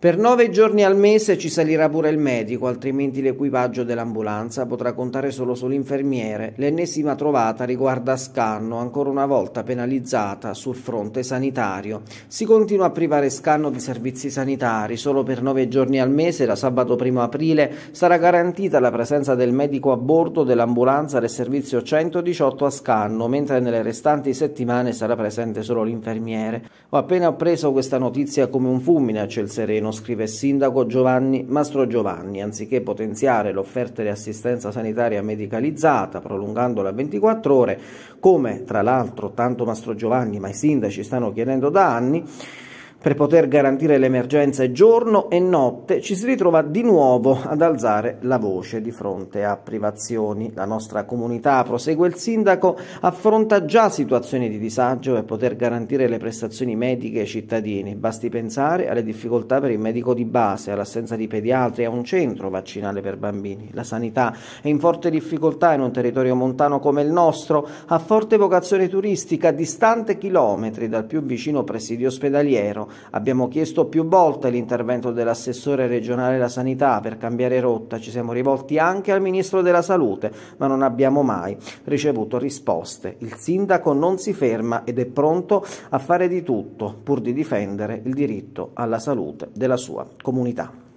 Per nove giorni al mese ci salirà pure il medico, altrimenti l'equipaggio dell'ambulanza potrà contare solo sull'infermiere. L'ennesima trovata riguarda Scanno, ancora una volta penalizzata sul fronte sanitario. Si continua a privare Scanno di servizi sanitari. Solo per nove giorni al mese, da sabato 1 aprile, sarà garantita la presenza del medico a bordo dell'ambulanza del servizio 118 a Scanno, mentre nelle restanti settimane sarà presente solo l'infermiere. Ho appena preso questa notizia come un fulmine a ciel sereno governo, scrive sindaco Giovanni Mastro Giovanni, anziché potenziare l'offerta di assistenza sanitaria medicalizzata prolungandola a 24 ore, come tra l'altro tanto Mastro Giovanni ma i sindaci stanno chiedendo da anni, per poter garantire le emergenze giorno e notte ci si ritrova di nuovo ad alzare la voce di fronte a privazioni. La nostra comunità, prosegue il sindaco, affronta già situazioni di disagio per poter garantire le prestazioni mediche ai cittadini. Basti pensare alle difficoltà per il medico di base, all'assenza di pediatri, e a un centro vaccinale per bambini. La sanità è in forte difficoltà in un territorio montano come il nostro, a forte vocazione turistica, distante chilometri dal più vicino presidio ospedaliero Abbiamo chiesto più volte l'intervento dell'assessore regionale alla sanità per cambiare rotta, ci siamo rivolti anche al ministro della salute, ma non abbiamo mai ricevuto risposte. Il sindaco non si ferma ed è pronto a fare di tutto pur di difendere il diritto alla salute della sua comunità.